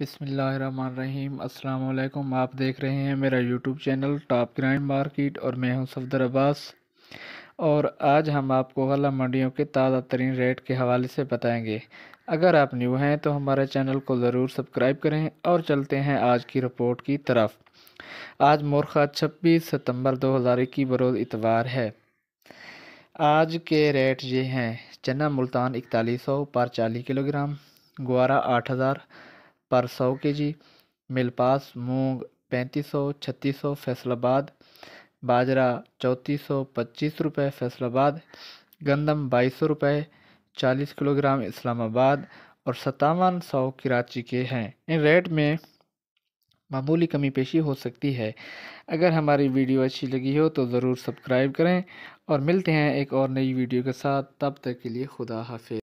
बिसमीम अल्लाम आप देख रहे हैं मेरा YouTube channel top grind market और मैं हूं सफदर अब्बास और आज हम आपको गला मंडियों के ताज़ा तरीन रेट के हवाले से बताएंगे अगर आप न्यू हैं तो हमारे चैनल को ज़रूर सब्सक्राइब करें और चलते हैं आज की रिपोर्ट की तरफ आज मोरखा छब्बीस सितम्बर दो हज़ार इक्कीस बरोज़ इतवार है आज के रेट ये हैं चना मुल्तान इकतालीस सौ पर चालीस किलोग्राम ग्वारा आठ हज़ार पर सौ के जी मिलपास मूँग पैंतीस सौ छत्तीस सौ फैसलाबाद बाजरा चौंतीस सौ पच्चीस रुपये फैसलाबाद गंदम बाईस सौ रुपये चालीस किलोग्राम इस्लामाबाद और सतावन सौ कराची के हैं इन रेट में मामूली कमी पेशी हो सकती है अगर हमारी वीडियो अच्छी लगी हो तो ज़रूर सब्सक्राइब करें और मिलते हैं एक और नई वीडियो के साथ तब तक के लिए खुदा हाफिज